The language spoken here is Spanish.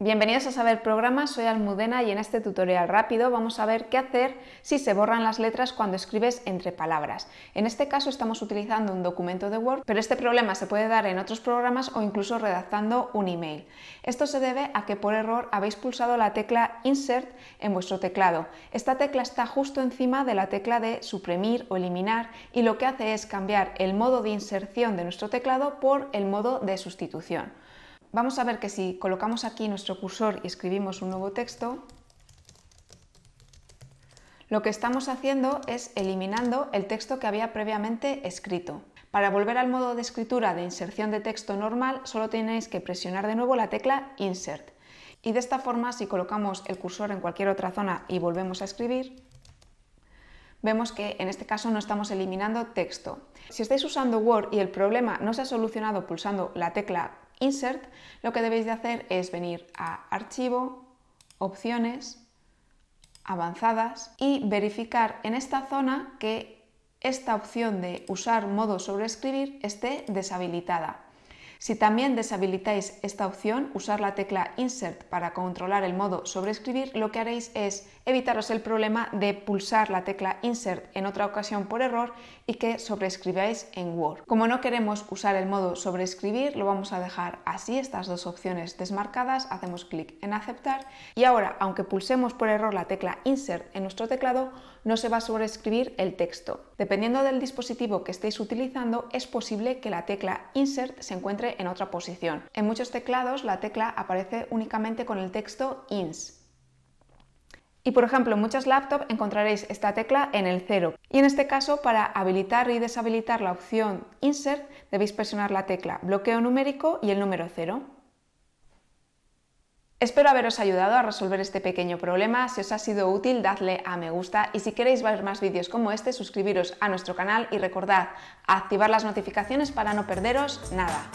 Bienvenidos a Saber Programas, soy Almudena y en este tutorial rápido vamos a ver qué hacer si se borran las letras cuando escribes entre palabras. En este caso estamos utilizando un documento de Word, pero este problema se puede dar en otros programas o incluso redactando un email. Esto se debe a que por error habéis pulsado la tecla Insert en vuestro teclado. Esta tecla está justo encima de la tecla de suprimir o eliminar y lo que hace es cambiar el modo de inserción de nuestro teclado por el modo de sustitución vamos a ver que si colocamos aquí nuestro cursor y escribimos un nuevo texto, lo que estamos haciendo es eliminando el texto que había previamente escrito. Para volver al modo de escritura de inserción de texto normal, solo tenéis que presionar de nuevo la tecla Insert. Y de esta forma, si colocamos el cursor en cualquier otra zona y volvemos a escribir, vemos que en este caso no estamos eliminando texto. Si estáis usando Word y el problema no se ha solucionado pulsando la tecla insert, lo que debéis de hacer es venir a archivo, opciones, avanzadas y verificar en esta zona que esta opción de usar modo sobreescribir esté deshabilitada. Si también deshabilitáis esta opción, usar la tecla Insert para controlar el modo sobreescribir, lo que haréis es evitaros el problema de pulsar la tecla Insert en otra ocasión por error y que sobreescribáis en Word. Como no queremos usar el modo sobreescribir, lo vamos a dejar así, estas dos opciones desmarcadas, hacemos clic en Aceptar y ahora, aunque pulsemos por error la tecla Insert en nuestro teclado, no se va a sobreescribir el texto. Dependiendo del dispositivo que estéis utilizando, es posible que la tecla Insert se encuentre en otra posición. En muchos teclados la tecla aparece únicamente con el texto INS. Y por ejemplo, en muchas laptops encontraréis esta tecla en el 0. Y en este caso, para habilitar y deshabilitar la opción Insert, debéis presionar la tecla bloqueo numérico y el número 0. Espero haberos ayudado a resolver este pequeño problema. Si os ha sido útil, dadle a me gusta y si queréis ver más vídeos como este, suscribiros a nuestro canal y recordad activar las notificaciones para no perderos nada.